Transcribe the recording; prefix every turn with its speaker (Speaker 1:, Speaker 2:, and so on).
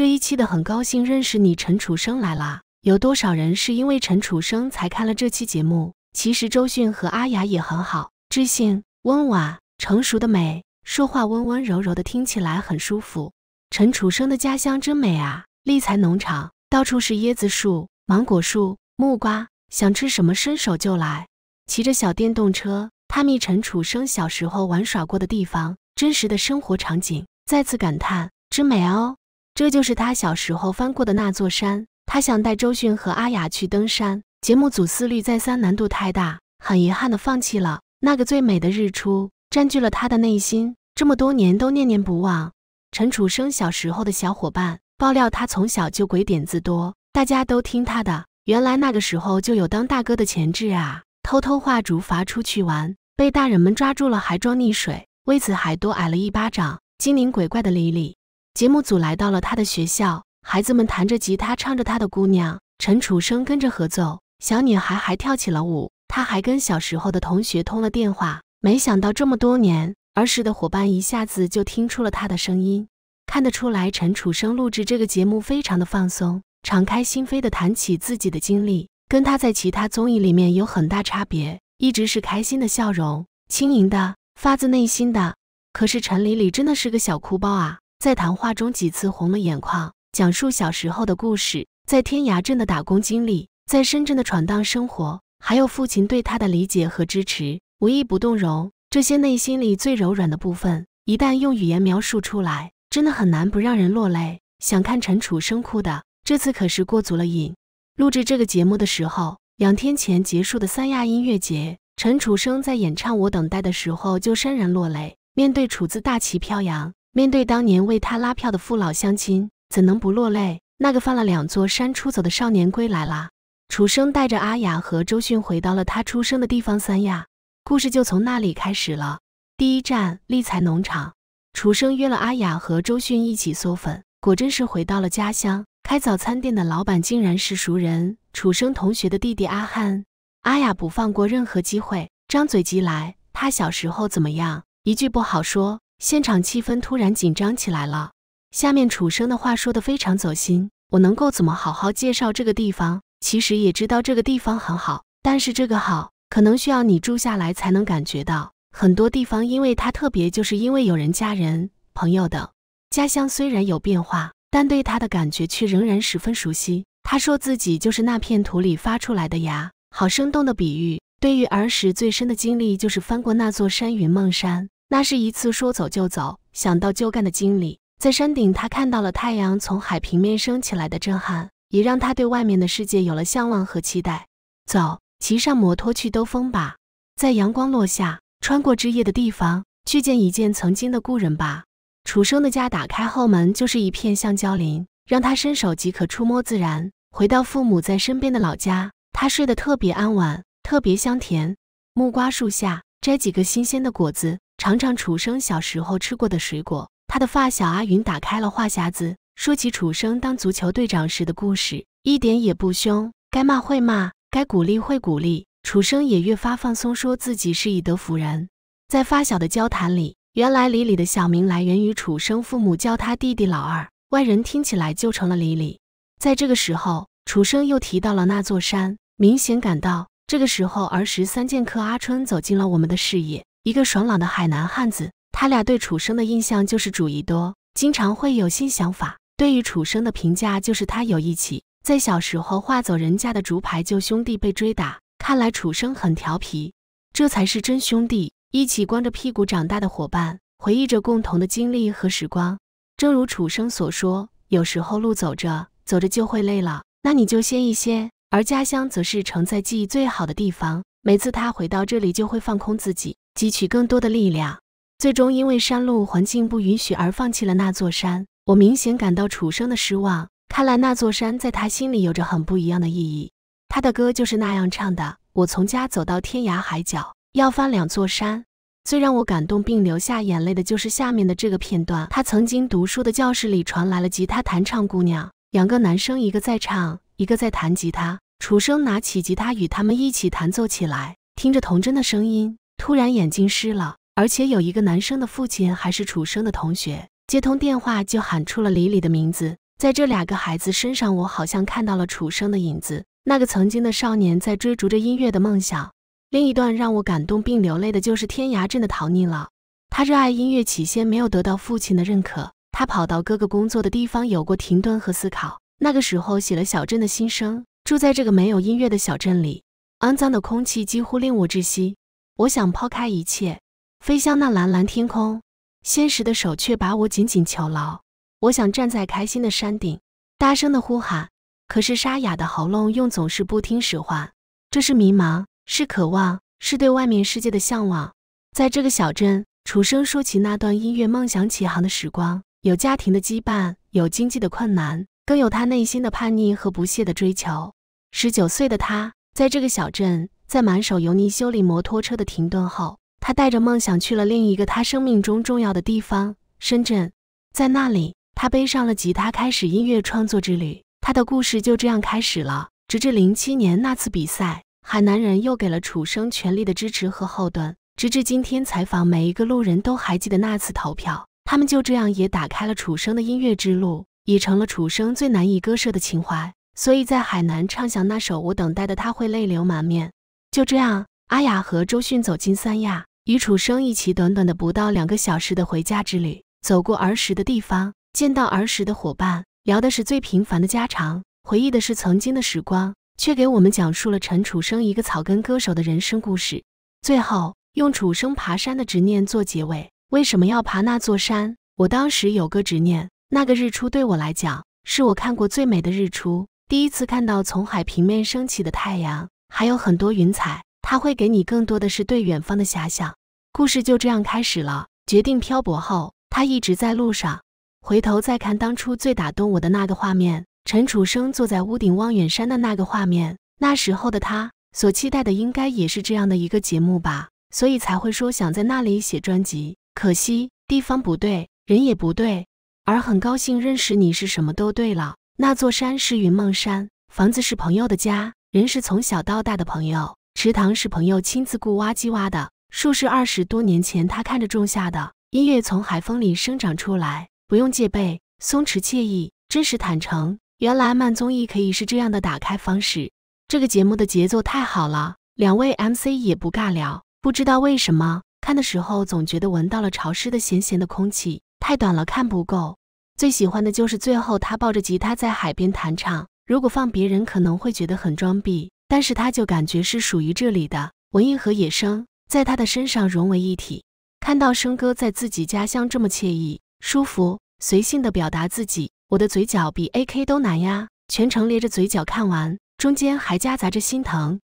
Speaker 1: 这一期的很高兴认识你，陈楚生来啦。有多少人是因为陈楚生才看了这期节目？其实周迅和阿雅也很好，知性、温婉、成熟的美，说话温温柔柔的，听起来很舒服。陈楚生的家乡真美啊，立才农场到处是椰子树、芒果树、木瓜，想吃什么伸手就来。骑着小电动车探秘陈楚生小时候玩耍过的地方，真实的生活场景，再次感叹之美哦。这就是他小时候翻过的那座山，他想带周迅和阿雅去登山。节目组思虑再三，难度太大，很遗憾的放弃了。那个最美的日出占据了他的内心，这么多年都念念不忘。陈楚生小时候的小伙伴爆料，他从小就鬼点子多，大家都听他的。原来那个时候就有当大哥的潜质啊！偷偷划竹筏出去玩，被大人们抓住了，还装溺水，为此还多挨了一巴掌。精灵鬼怪的李李，节目组来到了他的学校，孩子们弹着吉他，唱着他的姑娘陈楚生跟着合奏，小女孩还跳起了舞。他还跟小时候的同学通了电话，没想到这么多年儿时的伙伴一下子就听出了他的声音。看得出来，陈楚生录制这个节目非常的放松，敞开心扉的谈起自己的经历，跟他在其他综艺里面有很大差别，一直是开心的笑容，轻盈的，发自内心的。可是陈李李真的是个小哭包啊！在谈话中几次红了眼眶，讲述小时候的故事，在天涯镇的打工经历，在深圳的闯荡生活，还有父亲对他的理解和支持，无一不动容。这些内心里最柔软的部分，一旦用语言描述出来，真的很难不让人落泪。想看陈楚生哭的，这次可是过足了瘾。录制这个节目的时候，两天前结束的三亚音乐节，陈楚生在演唱《我等待》的时候就潸然落泪，面对楚字大旗飘扬。面对当年为他拉票的父老乡亲，怎能不落泪？那个放了两座山出走的少年归来啦！楚生带着阿雅和周迅回到了他出生的地方三亚，故事就从那里开始了。第一站，立才农场，楚生约了阿雅和周迅一起嗦粉，果真是回到了家乡。开早餐店的老板竟然是熟人，楚生同学的弟弟阿汉。阿雅不放过任何机会，张嘴即来：“他小时候怎么样？”一句不好说。现场气氛突然紧张起来了。下面楚生的话说的非常走心。我能够怎么好好介绍这个地方？其实也知道这个地方很好，但是这个好可能需要你住下来才能感觉到。很多地方因为它特别，就是因为有人家人朋友等。家乡虽然有变化，但对他的感觉却仍然十分熟悉。他说自己就是那片土里发出来的芽，好生动的比喻。对于儿时最深的经历，就是翻过那座山云梦山。那是一次说走就走、想到就干的经历。在山顶，他看到了太阳从海平面升起来的震撼，也让他对外面的世界有了向往和期待。走，骑上摩托去兜风吧！在阳光落下、穿过枝叶的地方，去见一见曾经的故人吧。楚生的家，打开后门就是一片橡胶林，让他伸手即可触摸自然。回到父母在身边的老家，他睡得特别安稳，特别香甜。木瓜树下摘几个新鲜的果子。尝尝楚生小时候吃过的水果。他的发小阿云打开了话匣子，说起楚生当足球队长时的故事，一点也不凶，该骂会骂，该鼓励会鼓励。楚生也越发放松，说自己是以德服人。在发小的交谈里，原来李李的小名来源于楚生父母叫他弟弟老二，外人听起来就成了李李。在这个时候，楚生又提到了那座山，明显感到这个时候儿时三剑客阿春走进了我们的视野。一个爽朗的海南汉子，他俩对楚生的印象就是主意多，经常会有新想法。对于楚生的评价就是他有义气，在小时候划走人家的竹牌救兄弟被追打，看来楚生很调皮，这才是真兄弟，一起光着屁股长大的伙伴，回忆着共同的经历和时光。正如楚生所说，有时候路走着走着就会累了，那你就歇一歇。而家乡则是承载记忆最好的地方，每次他回到这里就会放空自己。汲取更多的力量，最终因为山路环境不允许而放弃了那座山。我明显感到楚生的失望，看来那座山在他心里有着很不一样的意义。他的歌就是那样唱的：“我从家走到天涯海角，要翻两座山。”最让我感动并流下眼泪的就是下面的这个片段：他曾经读书的教室里传来了吉他弹唱，姑娘，两个男生，一个在唱，一个在弹吉他。楚生拿起吉他，与他们一起弹奏起来，听着童真的声音。突然眼睛湿了，而且有一个男生的父亲还是楚生的同学，接通电话就喊出了李李的名字。在这两个孩子身上，我好像看到了楚生的影子，那个曾经的少年在追逐着音乐的梦想。另一段让我感动并流泪的就是天涯镇的陶逆了，他热爱音乐，起先没有得到父亲的认可，他跑到哥哥工作的地方，有过停顿和思考。那个时候写了小镇的心声，住在这个没有音乐的小镇里，肮脏的空气几乎令我窒息。我想抛开一切，飞向那蓝蓝天空，现实的手却把我紧紧囚牢。我想站在开心的山顶，大声的呼喊，可是沙哑的喉咙又总是不听使唤。这是迷茫，是渴望，是对外面世界的向往。在这个小镇，楚生说起那段音乐梦想起航的时光，有家庭的羁绊，有经济的困难，更有他内心的叛逆和不懈的追求。十九岁的他，在这个小镇。在满手油腻修理摩托车的停顿后，他带着梦想去了另一个他生命中重要的地方——深圳。在那里，他背上了吉他，开始音乐创作之旅。他的故事就这样开始了。直至零七年那次比赛，海南人又给了楚生全力的支持和后盾。直至今天采访，每一个路人都还记得那次投票。他们就这样也打开了楚生的音乐之路，已成了楚生最难以割舍的情怀。所以在海南唱响那首《我等待的他会泪流满面》。就这样，阿雅和周迅走进三亚，与楚生一起，短短的不到两个小时的回家之旅，走过儿时的地方，见到儿时的伙伴，聊的是最平凡的家常，回忆的是曾经的时光，却给我们讲述了陈楚生一个草根歌手的人生故事。最后，用楚生爬山的执念做结尾。为什么要爬那座山？我当时有个执念，那个日出对我来讲，是我看过最美的日出，第一次看到从海平面升起的太阳。还有很多云彩，他会给你更多的是对远方的遐想。故事就这样开始了。决定漂泊后，他一直在路上。回头再看当初最打动我的那个画面，陈楚生坐在屋顶望远山的那个画面。那时候的他所期待的应该也是这样的一个节目吧，所以才会说想在那里写专辑。可惜地方不对，人也不对。而很高兴认识你是什么都对了。那座山是云梦山，房子是朋友的家。人是从小到大的朋友，池塘是朋友亲自雇挖机挖的，树是二十多年前他看着种下的。音乐从海风里生长出来，不用戒备，松弛惬意，真实坦诚。原来慢综艺可以是这样的打开方式。这个节目的节奏太好了，两位 MC 也不尬聊。不知道为什么看的时候总觉得闻到了潮湿的咸咸的空气。太短了，看不够。最喜欢的就是最后他抱着吉他在海边弹唱。如果放别人可能会觉得很装逼，但是他就感觉是属于这里的，文艺和野生在他的身上融为一体。看到生哥在自己家乡这么惬意、舒服、随性地表达自己，我的嘴角比 AK 都难呀！全程咧着嘴角看完，中间还夹杂着心疼。